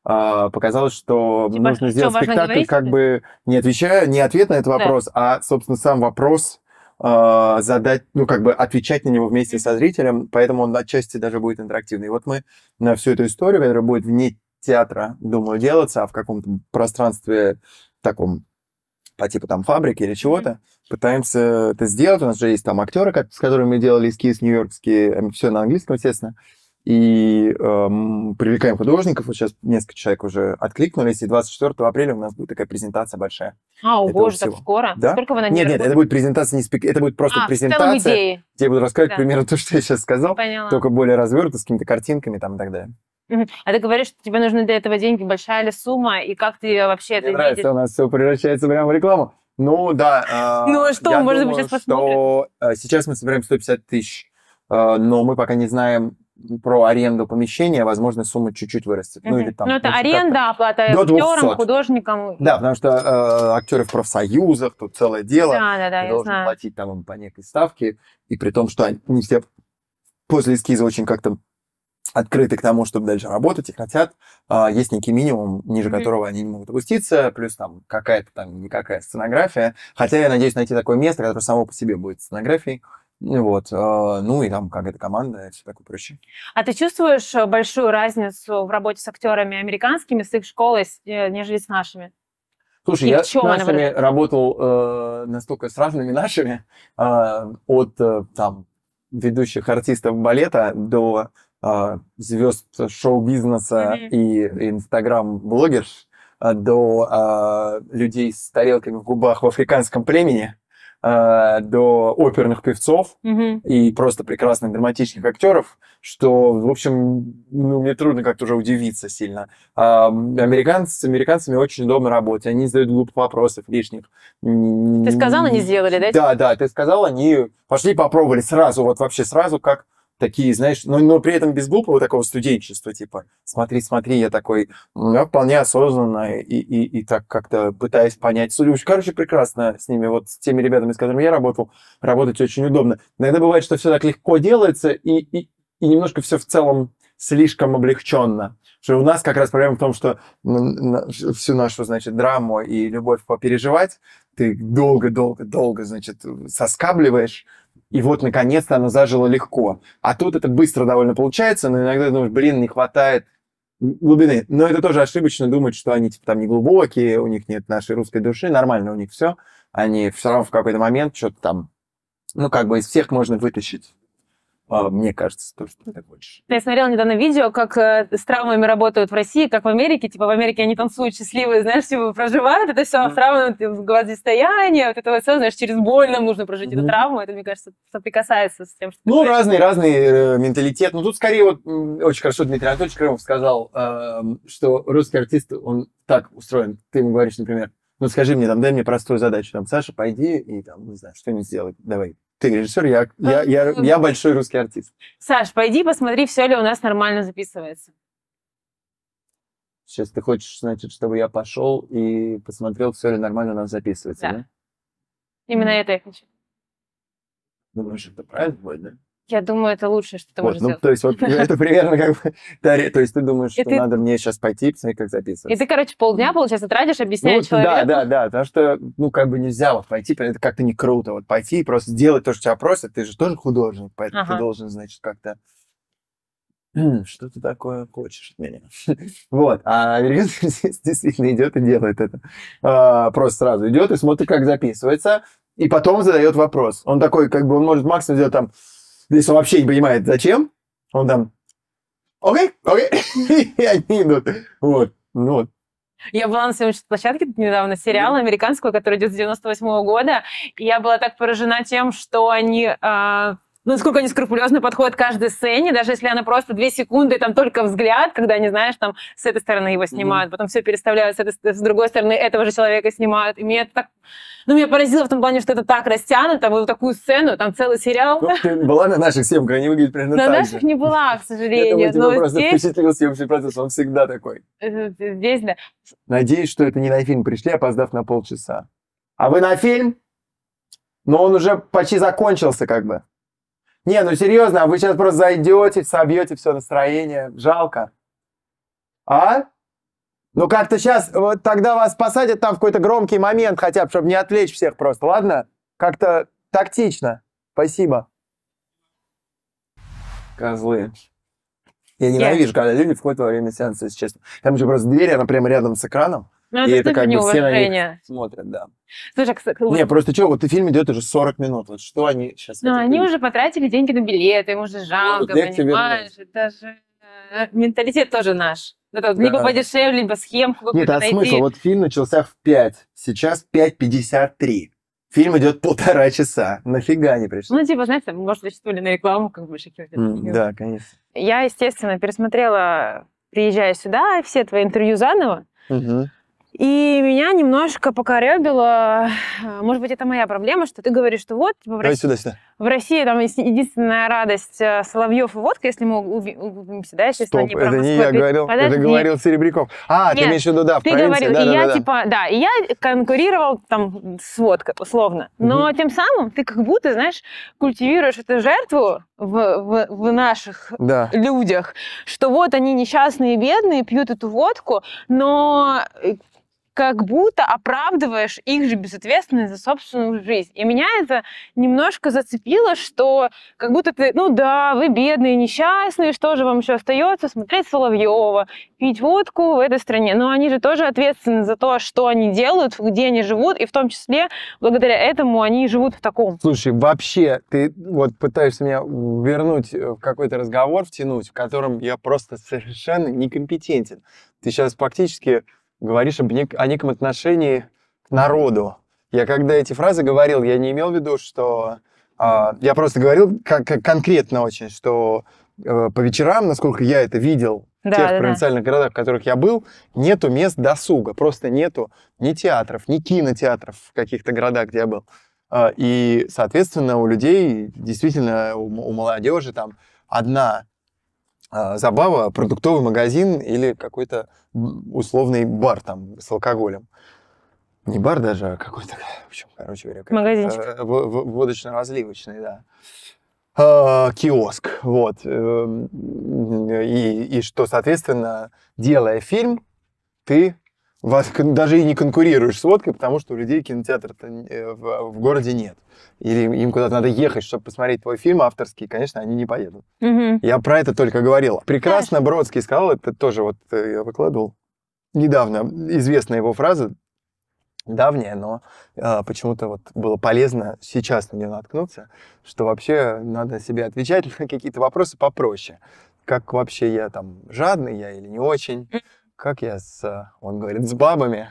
а, показалось, что типа, нужно сделать спектакль, говорить? как бы не отвечая, не ответ на этот вопрос, да. а, собственно, сам вопрос а, задать, ну, как бы отвечать на него вместе со зрителем, поэтому он отчасти даже будет интерактивный. И вот мы на всю эту историю, которая будет вне театра, думаю, делаться, а в каком-то пространстве таком по типу там фабрики или чего-то, пытаемся это сделать. У нас же есть там актеры, как, с которыми мы делали эскиз нью-йоркские, все на английском, естественно и эм, привлекаем художников. Вот сейчас несколько человек уже откликнулись, и 24 апреля у нас будет такая презентация большая. А, о боже, всего. так скоро? Да? Сколько вы на Нет, нет, это будет презентация, не спек... это будет просто а, презентация. Тебе буду рассказывать да. примерно то, что я сейчас сказал, Поняла. только более развернуто, с какими-то картинками там и так далее. А ты говоришь, что тебе нужны для этого деньги, большая ли сумма, и как ты вообще Мне это нравится, видишь? у нас все превращается прямо в рекламу. Ну, да. Э, *laughs* ну, а что, я может быть, сейчас посмотрим? что э, сейчас мы собираем 150 тысяч, э, но мы пока не знаем, про аренду помещения, возможно, сумма чуть-чуть вырастет. Mm-hmm. Ну, или там, ну, это аренда, оплата до актерам, художникам. Да, потому что э, актеры в профсоюзах, тут целое дело. Да, да, да, Ты я должен знаю. платить там им по некой ставке, и при том, что они не все после эскиза очень как-то открыты к тому, чтобы дальше работать и хотят. А, есть некий минимум, ниже mm-hmm. которого они не могут опуститься, плюс там какая-то там никакая сценография. Хотя я надеюсь найти такое место, которое само по себе будет сценографией. Вот. А, ну и там какая-то команда и все такое прочее. А ты чувствуешь э, большую разницу в работе с актерами американскими, с их школой, э, нежели с нашими? Слушай, и я с нашими она... работал э, настолько с разными нашими, э, от э, там ведущих артистов балета до э, а, звезд шоу-бизнеса mm-hmm. и инстаграм-блогерш, до э, людей с тарелками в губах в африканском племени Э, до оперных певцов угу. и просто прекрасных драматических актеров, что, в общем, ну, мне трудно как-то уже удивиться сильно. А, американцы, с американцами очень удобно работать, они задают глупых вопросов лишних. Ты сказал, они сделали, да? Да, да, ты сказал, они пошли попробовали сразу, вот вообще сразу, как такие, знаешь, но, но при этом без глупого такого студенчества, типа, смотри, смотри, я такой, я вполне осознанно и, и, и так как-то пытаюсь понять. Судя, короче, прекрасно с ними, вот с теми ребятами, с которыми я работал, работать очень удобно. Иногда бывает, что все так легко делается, и, и, и немножко все в целом слишком облегченно. Что у нас как раз проблема в том, что всю нашу, значит, драму и любовь попереживать, ты долго-долго-долго, значит, соскабливаешь, и вот, наконец-то, она зажила легко. А тут это быстро довольно получается, но иногда думаешь, блин, не хватает глубины. Но это тоже ошибочно думать, что они типа там не глубокие, у них нет нашей русской души, нормально у них все. Они все равно в какой-то момент что-то там, ну, как бы из всех можно вытащить а, мне кажется, то, что ты хочешь. Я смотрела недавно видео, как э, с травмами работают в России, как в Америке. Типа в Америке они танцуют счастливые, знаешь, типа проживают это все, а в травмах гладистояние, вот это вот все, знаешь, через боль нам нужно прожить mm-hmm. эту травму. Это, мне кажется, соприкасается с тем, что... Ну, разный, разный э, менталитет. Ну, тут скорее вот очень хорошо Дмитрий Анатольевич Крымов сказал, эм, что русский артист, он так устроен. Ты ему говоришь, например, ну, скажи мне, там, дай мне простую задачу, там, Саша, пойди и, там, не знаю, что-нибудь сделай, давай, ты режиссер, я, я, я, я большой русский артист. Саш, пойди посмотри, все ли у нас нормально записывается. Сейчас ты хочешь, значит, чтобы я пошел и посмотрел, все ли нормально у нас записывается, да? да? Именно это я хочу. Думаешь, ну, это правильно будет, да? Я думаю, это лучшее, что ты вот, можешь ну, сделать. То есть вот ну, это примерно как бы... *laughs* То есть ты думаешь, что надо мне сейчас пойти посмотреть, как записываться. И ты, короче, полдня, получается, тратишь, объясняя ну, человеку. Да, да, да, потому что, ну, как бы нельзя вот пойти, это как-то не круто. Вот пойти и просто сделать то, что тебя просят, ты же тоже художник, поэтому ты должен, значит, как-то «Хм, что ты такое хочешь от меня? *laughs* вот, а режиссер *laughs* здесь действительно идет и делает это. А, просто сразу идет и смотрит, как записывается, и потом задает вопрос. Он такой, как бы, он может максимум сделать там, Здесь он вообще не понимает, зачем. Он там, окей, окей, *laughs* и они идут. Вот, ну вот. Я была на съемочной площадке недавно, сериала американского, который идет с 98 -го года, и я была так поражена тем, что они э, насколько они скрупулезно подходят к каждой сцене, даже если она просто две секунды, там только взгляд, когда, они, знаешь, там с этой стороны его снимают, mm-hmm. потом все переставляют, с, этой, с другой стороны этого же человека снимают. И меня так... Ну, меня поразило в том плане, что это так растянуто, вот такую сцену, там целый сериал. Ну, была на наших съемках, они выглядят примерно на так На наших же. не была, к сожалению. *laughs* Я думаю, просто здесь... впечатлил съемочный процесс, он всегда такой. Э, здесь, да. Надеюсь, что это не на фильм пришли, опоздав на полчаса. А вы на фильм? Но он уже почти закончился, как бы. Не, ну серьезно, а вы сейчас просто зайдете, собьете все настроение. Жалко. А? Ну как-то сейчас, вот тогда вас посадят там в какой-то громкий момент хотя бы, чтобы не отвлечь всех просто, ладно? Как-то тактично. Спасибо. Козлы. Я ненавижу, когда люди входят во время сеанса, если честно. Там же просто дверь, она прямо рядом с экраном. Ну, и это как бы все на них смотрят, да. Слушай, а к... Не, просто что, вот и фильм идет уже 40 минут, вот что они сейчас... Ну, они уже потратили деньги на билеты, им уже ну, жалко, ну, понимаешь? Это же э, менталитет тоже наш. Это да. Либо подешевле, либо схемку Нет, а найти. смысл? Вот фильм начался в 5, сейчас 5.53. Фильм идет полтора часа. Нафига не пришло? Ну, типа, знаете, может, рассчитывали на рекламу, как больше mm, Да, конечно. Я, естественно, пересмотрела, приезжая сюда, все твои интервью заново. Угу. И меня немножко покоребило, э, может быть, это моя проблема, что ты говоришь, что вот... Типа, в, Давай России, сюда, сюда. в России там единственная радость э, Соловьев и водка, если мы углубимся, да, сейчас Стоп, не это не я говорил, Подожди. это говорил Серебряков. А, Нет, ты имеешь в виду, да, в ты провинции, говорил, да, и да, я, да, типа, да, и я конкурировал там с водкой, условно. Но угу. тем самым ты как будто, знаешь, культивируешь эту жертву в, в, в наших да. людях, что вот они несчастные, бедные, пьют эту водку, но э, как будто оправдываешь их же безответственность за собственную жизнь. И меня это немножко зацепило, что как будто ты, ну да, вы бедные, несчастные, что же вам еще остается? Смотреть Соловьева, пить водку в этой стране. Но они же тоже ответственны за то, что они делают, где они живут, и в том числе благодаря этому они живут в таком. Слушай, вообще, ты вот пытаешься меня вернуть э, в какой-то разговор, втянуть, в котором я просто совершенно некомпетентен. Ты сейчас фактически говоришь об нек- о неком отношении к народу. Я когда эти фразы говорил, я не имел в виду, что... Э, я просто говорил как, конкретно очень, что э, по вечерам, насколько я это видел, да, тех да, провинциальных да. городах, в которых я был, нету мест досуга. Просто нету ни театров, ни кинотеатров в каких-то городах, где я был. А, и, соответственно, у людей, действительно, у, у молодежи там одна а, забава, продуктовый магазин или какой-то условный бар там с алкоголем. Не бар даже, а какой-то, в общем, короче говоря, Магазинчик. Э, водочно-разливочный, да. А, киоск, вот. Э, и, и что, соответственно, делая фильм, ты вас даже и не конкурируешь с водкой, потому что у людей кинотеатр э, в, в городе нет. Или им куда-то надо ехать, чтобы посмотреть твой фильм авторский, конечно, они не поедут. Угу. Я про это только говорил. Прекрасно Знаешь? Бродский сказал, это тоже вот э, я выкладывал недавно, известная его фраза, давняя, но э, почему-то вот было полезно сейчас на нее наткнуться, что вообще надо себе отвечать *laughs* на какие-то вопросы попроще. Как вообще я там, жадный я или не очень? как я с, он говорит, с бабами,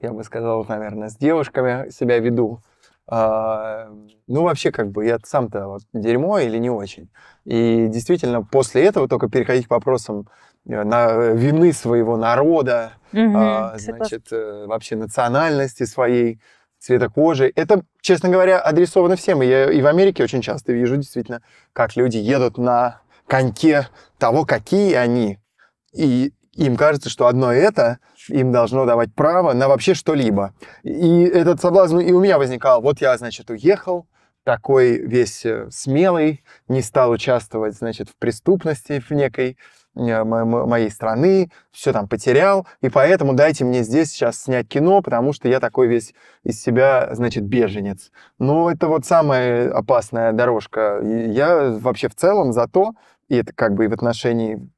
я бы сказал, наверное, с девушками себя веду. А, ну, вообще, как бы, я сам-то вот, дерьмо или не очень. И действительно, после этого только переходить к вопросам э, на вины своего народа, угу, а, значит, э, вообще национальности своей, цвета кожи. Это, честно говоря, адресовано всем. И я и в Америке очень часто вижу, действительно, как люди едут на коньке того, какие они, и им кажется, что одно это им должно давать право на вообще что-либо. И этот соблазн и у меня возникал. Вот я, значит, уехал, такой весь э, смелый, не стал участвовать, значит, в преступности в некой э, моей страны, все там потерял, и поэтому дайте мне здесь сейчас снять кино, потому что я такой весь из себя, значит, беженец. Но это вот самая опасная дорожка. Я вообще в целом за то, и это как бы и в отношении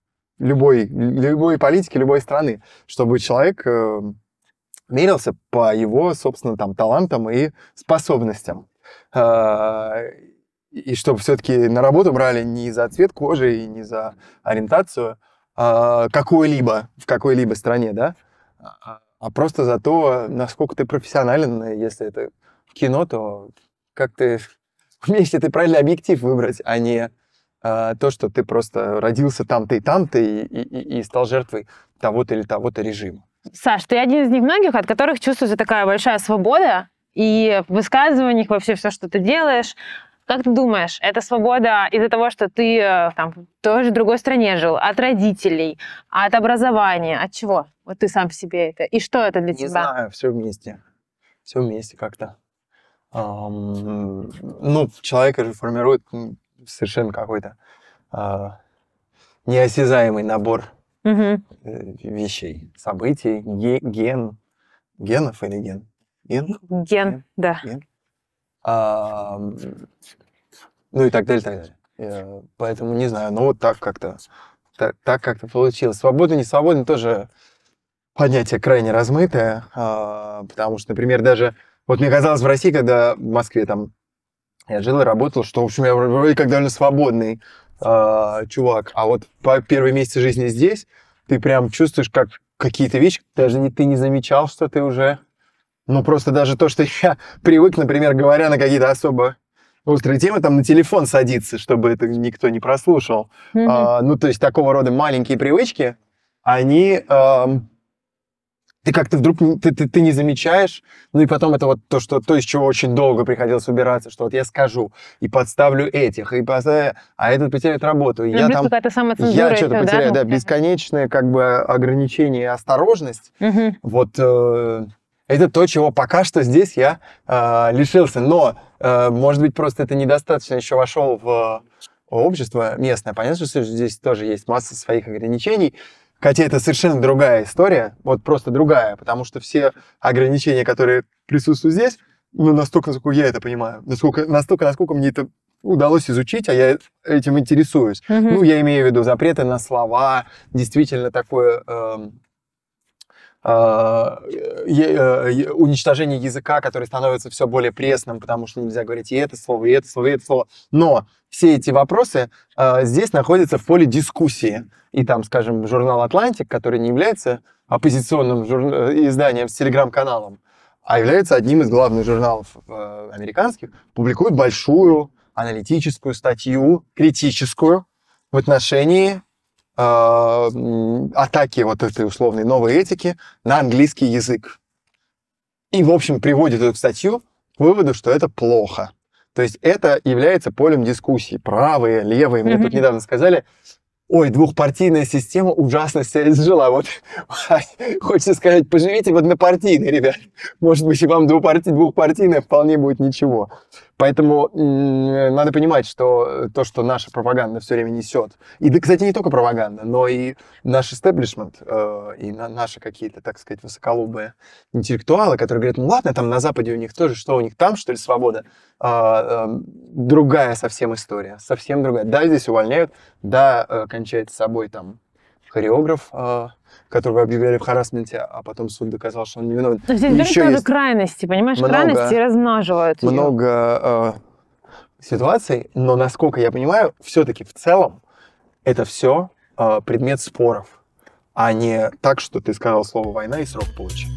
любой, любой политики, любой страны, чтобы человек э, мерился по его, собственно, там, талантам и способностям. Э, и чтобы все-таки на работу брали не за цвет кожи и не за ориентацию а какой-либо, в какой-либо стране, да, а просто за то, насколько ты профессионален, если это кино, то как ты *laughs* умеешь ли ты правильно объектив выбрать, а не а, то, что ты просто родился там-то и там-то и, и, и стал жертвой того-то или того-то режима. Саш, ты один из немногих, от которых чувствуется такая большая свобода, и в высказываниях вообще все, что ты делаешь. Как ты думаешь, эта свобода из-за того, что ты э, там, тоже в другой стране жил, от родителей, от образования, от чего? Вот ты сам себе это. И что это для Не тебя? Не знаю, все вместе. Все вместе как-то. Эм, ну, человека же формирует совершенно какой-то а, неосязаемый набор угу. вещей, событий, ген, генов или ген? Ген? Ген, ген да. Ген. А, ну и так далее, так далее. поэтому не знаю, но вот так как-то так, так как-то получилось. Свобода, не свобода тоже понятие крайне размытое, а, потому что, например, даже вот мне казалось в России, когда в Москве там я жил и работал, что, в общем, я вроде как довольно свободный э, чувак. А вот по первые месяцы жизни здесь ты прям чувствуешь, как какие-то вещи, даже не, ты не замечал, что ты уже... Ну, просто даже то, что *laughs* я привык, например, говоря на какие-то особо острые темы, там на телефон садиться, чтобы это никто не прослушал. Mm-hmm. А, ну, то есть такого рода маленькие привычки, они ты как-то вдруг ты, ты, ты не замечаешь, ну и потом это вот то, что то, из чего очень долго приходилось убираться, что вот я скажу и подставлю этих, и э, а этот потеряет работу, я там, я что-то потеряю, ну, да, да, бесконечное как бы ограничение и осторожность, угу. вот э, это то, чего пока что здесь я э, лишился, но э, может быть просто это недостаточно еще вошел в э, общество местное, понятно, что здесь тоже есть масса своих ограничений, Хотя это совершенно другая история, вот просто другая, потому что все ограничения, которые присутствуют здесь, ну, настолько, насколько я это понимаю, насколько, настолько, насколько мне это удалось изучить, а я этим интересуюсь. Mm-hmm. Ну, я имею в виду запреты на слова, действительно такое... Э, Э, э, уничтожение языка, который становится все более пресным, потому что нельзя говорить и это слово, и это слово, и это слово. Но все эти вопросы э, здесь находятся в поле дискуссии. И там, скажем, журнал «Атлантик», который не является оппозиционным журна- э, изданием с телеграм-каналом, а является одним из главных журналов э, американских, публикует большую аналитическую статью, критическую в отношении а, атаки вот этой условной новой этики на английский язык. И, в общем, приводит эту статью к выводу, что это плохо. То есть это является полем дискуссии. Правые, левые, мне тут недавно сказали, ой, двухпартийная система ужасно себя изжила. Вот *laughs* хочется сказать, поживите вот на партийной, ребят. Может быть, и вам двухпартийная вполне будет ничего. Поэтому надо понимать, что э, то, что наша пропаганда все время несет, и, кстати, не только пропаганда, но и наш истеблишмент, э, и наши какие-то, так сказать, высоколобые интеллектуалы, которые говорят, ну ладно, там на Западе у них тоже, что у них там, что ли, свобода? А, эм, другая совсем история, совсем другая. Да, здесь увольняют, да, э, кончает с собой там хореограф, которого объявляли в харасменте, а потом суд доказал, что он не виновен. То есть ну, это Еще есть крайности, понимаешь, много, крайности размноживают. Много э, ситуаций, но насколько я понимаю, все-таки в целом это все э, предмет споров, а не так, что ты сказал слово война и срок получил.